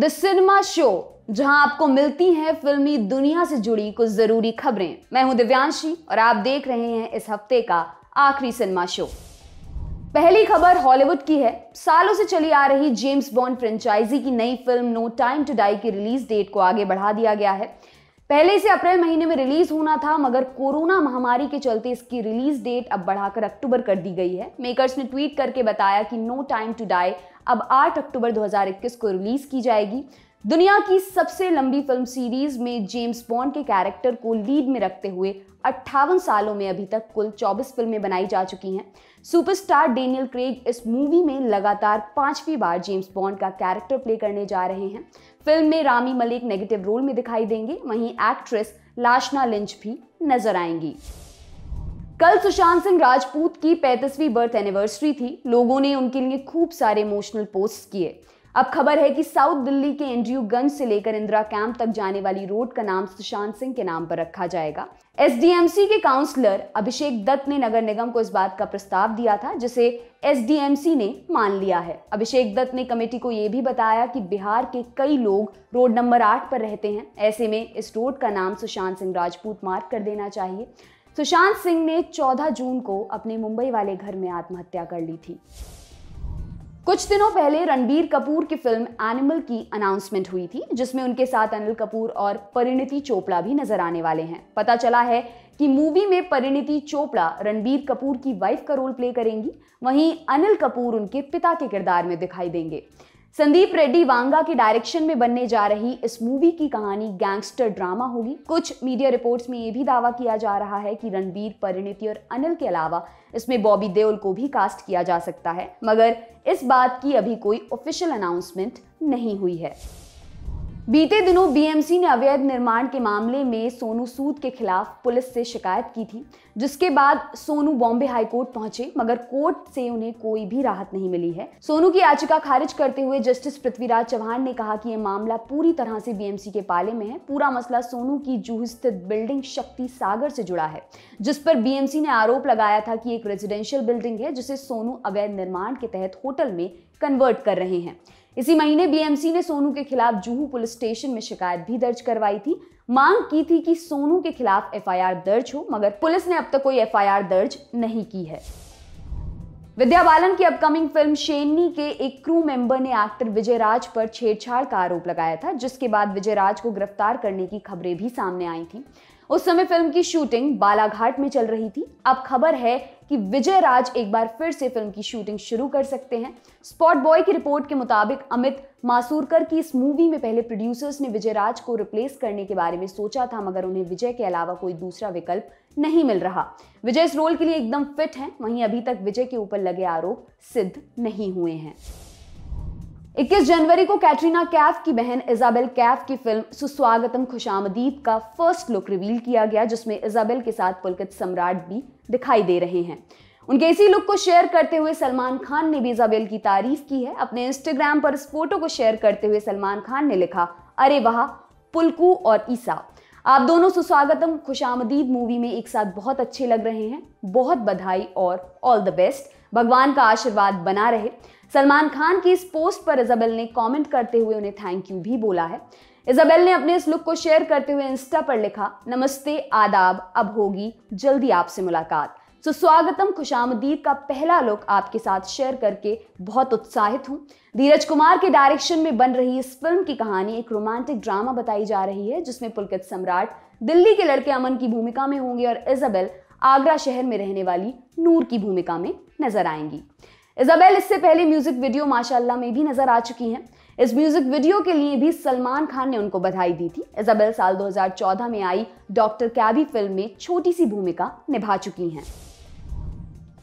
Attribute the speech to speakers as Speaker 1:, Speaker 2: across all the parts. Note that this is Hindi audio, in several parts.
Speaker 1: द सिनेमा शो जहां आपको मिलती हैं फिल्मी दुनिया से जुड़ी कुछ जरूरी खबरें मैं हूं दिव्यांशी और आप देख रहे हैं इस हफ्ते का आखिरी सिनेमा शो पहली खबर हॉलीवुड की है सालों से चली आ रही जेम्स बॉन्ड फ्रेंचाइजी की नई फिल्म नो टाइम टू डाई की रिलीज डेट को आगे बढ़ा दिया गया है पहले इसे अप्रैल महीने में रिलीज होना था मगर कोरोना महामारी के चलते इसकी रिलीज डेट अब बढ़ाकर अक्टूबर कर दी गई है मेकर्स ने ट्वीट करके बताया कि नो टाइम टू डाई अब 8 अक्टूबर 2021 को रिलीज की जाएगी दुनिया की सबसे लंबी फिल्म सीरीज में जेम्स बॉन्ड के कैरेक्टर को लीड में रखते हुए अट्ठावन सालों में अभी तक कुल 24 फिल्में बनाई जा चुकी हैं सुपरस्टार डेनियल क्रेग इस मूवी में लगातार पांचवी बार जेम्स बॉन्ड का कैरेक्टर प्ले करने जा रहे हैं फिल्म में रामी मलिक नेगेटिव रोल में दिखाई देंगे वहीं एक्ट्रेस लाशना लिंच भी नजर आएंगी कल सुशांत सिंह राजपूत की पैंतीसवीं बर्थ एनिवर्सरी थी लोगों ने उनके लिए खूब सारे इमोशनल पोस्ट किए अब खबर है कि साउथ दिल्ली के गंज से लेकर इंदिरा कैंप तक जाने वाली रोड का नाम सुशांत सिंह के नाम पर रखा जाएगा एसडीएमसी के काउंसलर अभिषेक दत्त ने नगर निगम को इस बात का प्रस्ताव दिया था जिसे एसडीएमसी ने मान लिया है अभिषेक दत्त ने कमेटी को यह भी बताया कि बिहार के कई लोग रोड नंबर आठ पर रहते हैं ऐसे में इस रोड का नाम सुशांत सिंह राजपूत मार्ग कर देना चाहिए सुशांत सिंह ने 14 जून को अपने मुंबई वाले घर में आत्महत्या कर ली थी कुछ दिनों पहले रणबीर कपूर की फिल्म एनिमल की अनाउंसमेंट हुई थी जिसमें उनके साथ अनिल कपूर और परिणति चोपड़ा भी नजर आने वाले हैं पता चला है कि मूवी में परिणति चोपड़ा रणबीर कपूर की वाइफ का रोल प्ले करेंगी वहीं अनिल कपूर उनके पिता के किरदार में दिखाई देंगे संदीप रेड्डी वांगा के डायरेक्शन में बनने जा रही इस मूवी की कहानी गैंगस्टर ड्रामा होगी कुछ मीडिया रिपोर्ट्स में ये भी दावा किया जा रहा है कि रणबीर परिणति और अनिल के अलावा इसमें बॉबी देओल को भी कास्ट किया जा सकता है मगर इस बात की अभी कोई ऑफिशियल अनाउंसमेंट नहीं हुई है बीते दिनों बीएमसी ने अवैध निर्माण के मामले में सोनू सूद के खिलाफ पुलिस से शिकायत की थी जिसके बाद सोनू बॉम्बे हाईकोर्ट पहुंचे मगर कोर्ट से उन्हें कोई भी राहत नहीं मिली है सोनू की याचिका खारिज करते हुए जस्टिस पृथ्वीराज चौहान ने कहा कि यह मामला पूरी तरह से बीएमसी के पाले में है पूरा मसला सोनू की जूह स्थित बिल्डिंग शक्ति सागर से जुड़ा है जिस पर बीएमसी ने आरोप लगाया था कि एक रेजिडेंशियल बिल्डिंग है जिसे सोनू अवैध निर्माण के तहत होटल में कन्वर्ट कर रहे हैं इसी महीने बीएमसी ने सोनू के खिलाफ जूहू पुलिस स्टेशन में शिकायत भी दर्ज करवाई थी मांग की थी कि सोनू के खिलाफ एफआईआर दर्ज हो मगर पुलिस ने अब तक कोई एफआईआर दर्ज नहीं की है विद्या बालन की अपकमिंग फिल्म शेरनी के एक क्रू मेंबर ने एक्टर विजय राज पर छेड़छाड़ का आरोप लगाया था जिसके बाद विजय राज को गिरफ्तार करने की खबरें भी सामने आई थी उस समय फिल्म की शूटिंग बालाघाट में चल रही थी अब खबर है कि विजय राज एक बार फिर से फिल्म की शूटिंग शुरू कर सकते हैं स्पॉट बॉय की रिपोर्ट के मुताबिक अमित मासूरकर की इस मूवी में पहले प्रोड्यूसर्स ने विजय राज को रिप्लेस करने के बारे में सोचा था मगर उन्हें विजय के अलावा कोई दूसरा विकल्प नहीं मिल रहा विजय इस रोल के लिए एकदम फिट हैं वहीं अभी तक विजय के ऊपर लगे आरोप सिद्ध नहीं हुए हैं 21 जनवरी को कैटरीना कैफ की बहन इजाबेल कैफ की फिल्म सुस्वागतम खुशामदीद का फर्स्ट लुक रिवील किया गया जिसमें इजाबेल के साथ पुलकित सम्राट भी दिखाई दे रहे हैं उनके इसी लुक को शेयर करते हुए सलमान खान ने भी इजाबेल की तारीफ की है अपने इंस्टाग्राम पर इस फोटो को शेयर करते हुए सलमान खान ने लिखा अरे वाह पुलकू और ईसा आप दोनों सुस्वागतम खुशामदीद मूवी में एक साथ बहुत अच्छे लग रहे हैं बहुत बधाई और ऑल द बेस्ट भगवान का आशीर्वाद बना रहे सलमान खान की इस पोस्ट पर इजाबेल ने कमेंट करते हुए उन्हें थैंक यू भी बोला है इजाबेल ने अपने इस लुक को शेयर करते हुए इंस्टा पर लिखा नमस्ते आदाब अब होगी जल्दी आपसे मुलाकात सो स्वागतम खुशामदीद का पहला लुक आपके साथ शेयर करके बहुत उत्साहित हूँ धीरज कुमार के डायरेक्शन में बन रही इस फिल्म की कहानी एक रोमांटिक ड्रामा बताई जा रही है जिसमें पुलकित सम्राट दिल्ली के लड़के अमन की भूमिका में होंगे और इजाबेल आगरा शहर में रहने वाली नूर की भूमिका में नजर आएंगी इजाबेल इससे पहले म्यूजिक वीडियो माशाल्लाह में भी नजर आ चुकी हैं इस म्यूजिक वीडियो के लिए भी सलमान खान ने उनको बधाई दी थी इजाबेल साल 2014 में आई डॉक्टर कैबी फिल्म में छोटी सी भूमिका निभा चुकी हैं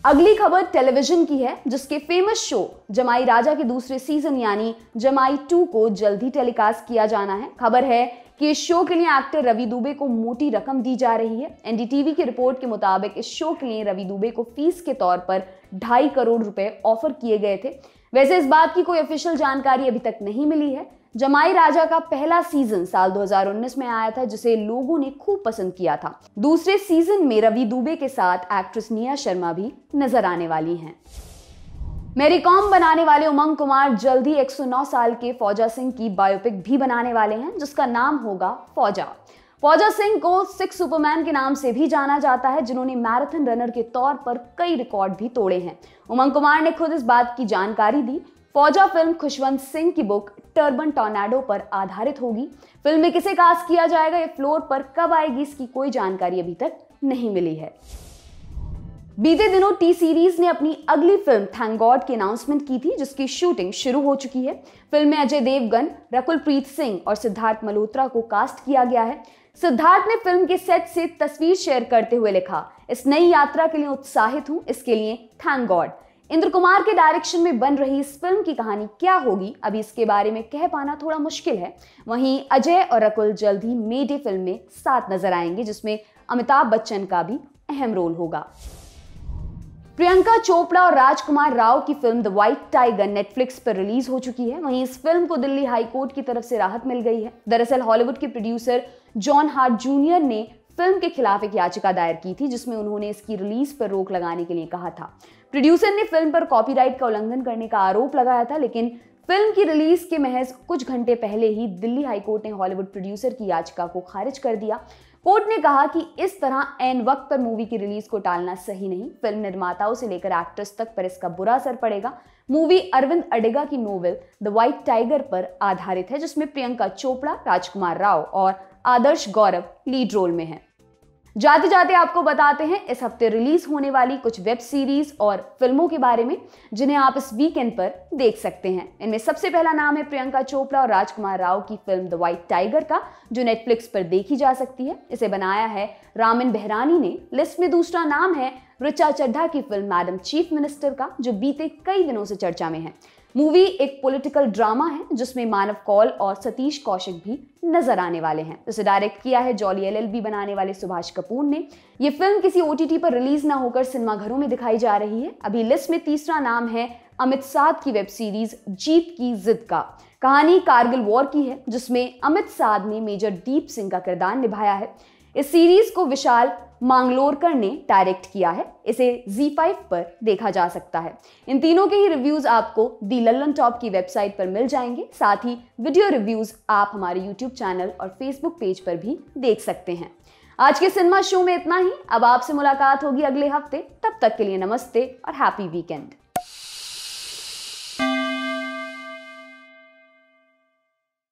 Speaker 1: अगली खबर टेलीविजन की है जिसके फेमस शो जमाई राजा के दूसरे सीजन यानी जमाई टू को जल्द ही टेलीकास्ट किया जाना है खबर है कि इस शो के लिए एक्टर रवि दुबे को मोटी रकम दी जा रही है एनडीटीवी की रिपोर्ट के मुताबिक इस शो के लिए रवि दुबे को फीस के तौर पर ढाई करोड़ रुपए ऑफर किए गए थे वैसे इस बात की कोई ऑफिशियल जानकारी अभी तक नहीं मिली है जमाई राजा का पहला सीजन साल 2019 में आया था जिसे लोगों ने खूब पसंद किया था दूसरे सीजन में रवि दुबे के साथ एक्ट्रेस निया शर्मा भी नजर आने वाली हैं। मेरी कॉम बनाने वाले उमंग कुमार जल्द ही 109 साल के फौजा सिंह की बायोपिक भी बनाने वाले हैं जिसका नाम होगा फौजा फौजा सिंह को सिक्स सुपरमैन के नाम से भी जाना जाता है जिन्होंने मैराथन रनर के तौर पर कई रिकॉर्ड भी तोड़े हैं उमंग कुमार ने खुद इस बात की जानकारी दी फौजा फिल्म खुशवंत सिंह की बुक टर्बन टोनाडो पर आधारित होगी फिल्म में किसे कास्ट किया जाएगा ये फ्लोर पर कब आएगी इसकी कोई जानकारी अभी तक नहीं मिली है बीते दिनों टी सीरीज ने अपनी अगली फिल्म थैंक गॉड की अनाउंसमेंट की थी जिसकी शूटिंग शुरू हो चुकी है फिल्म में अजय देवगन रकुल प्रीत सिंह और सिद्धार्थ मल्होत्रा को कास्ट किया गया है सिद्धार्थ ने फिल्म के सेट से तस्वीर शेयर करते हुए लिखा इस नई यात्रा के लिए उत्साहित हूँ इसके लिए थैंक गॉड इंद्र कुमार के डायरेक्शन में बन रही इस फिल्म की कहानी क्या होगी अभी इसके बारे में कह पाना थोड़ा मुश्किल है वहीं अजय और रकुल जल्द ही मेडे फिल्म में साथ नजर आएंगे जिसमें अमिताभ बच्चन का भी अहम रोल होगा प्रियंका चोपड़ा और राजकुमार राव की फिल्म द व्हाइट टाइगर नेटफ्लिक्स पर रिलीज हो चुकी है वहीं इस फिल्म को दिल्ली कोर्ट की तरफ से राहत मिल गई है दरअसल हॉलीवुड के प्रोड्यूसर जॉन हार्ट जूनियर ने फिल्म के खिलाफ एक याचिका दायर की थी जिसमें उन्होंने इसकी रिलीज पर रोक लगाने के लिए कहा था प्रोड्यूसर ने फिल्म पर कॉपीराइट का उल्लंघन करने का आरोप लगाया था लेकिन फिल्म की रिलीज के महज कुछ घंटे पहले ही दिल्ली हाईकोर्ट ने हॉलीवुड प्रोड्यूसर की याचिका को खारिज कर दिया कोर्ट ने कहा कि इस तरह एन वक्त पर मूवी की रिलीज को टालना सही नहीं फिल्म निर्माताओं से लेकर एक्टर्स तक पर इसका बुरा असर पड़ेगा मूवी अरविंद अडेगा की नोवेल द व्हाइट टाइगर पर आधारित है जिसमें प्रियंका चोपड़ा राजकुमार राव और आदर्श गौरव लीड रोल में हैं जाते जाते आपको बताते हैं इस हफ्ते रिलीज होने वाली कुछ वेब सीरीज और फिल्मों के बारे में जिन्हें आप इस वीकेंड पर देख सकते हैं इनमें सबसे पहला नाम है प्रियंका चोपड़ा और राजकुमार राव की फिल्म द व्हाइट टाइगर का जो नेटफ्लिक्स पर देखी जा सकती है इसे बनाया है रामिन बेहरानी ने लिस्ट में दूसरा नाम है रिचा चड्ढा की फिल्म मैडम चीफ मिनिस्टर का जो बीते कई दिनों से चर्चा में है मूवी एक पॉलिटिकल ड्रामा है जिसमें मानव कौल और सतीश कौशिक भी नजर आने वाले हैं इसे डायरेक्ट किया है जॉली एलएलबी बनाने वाले सुभाष कपूर ने ये फिल्म किसी ओटीटी पर रिलीज ना होकर सिनेमाघरों में दिखाई जा रही है अभी लिस्ट में तीसरा नाम है अमित साध की वेब सीरीज जीत की जिद का कहानी कारगिल वॉर की है जिसमें अमित साध ने मेजर दीप सिंह का किरदार निभाया है इस सीरीज को विशाल मांगलोरकर ने डायरेक्ट किया है इसे Z5 पर देखा जा सकता है इन तीनों के ही रिव्यूज आपको दी लल्लन टॉप की वेबसाइट पर मिल जाएंगे साथ ही वीडियो रिव्यूज आप हमारे यूट्यूब चैनल और फेसबुक पेज पर भी देख सकते हैं आज के सिनेमा शो में इतना ही अब आपसे मुलाकात होगी अगले हफ्ते तब तक के लिए नमस्ते और हैप्पी वीकेंड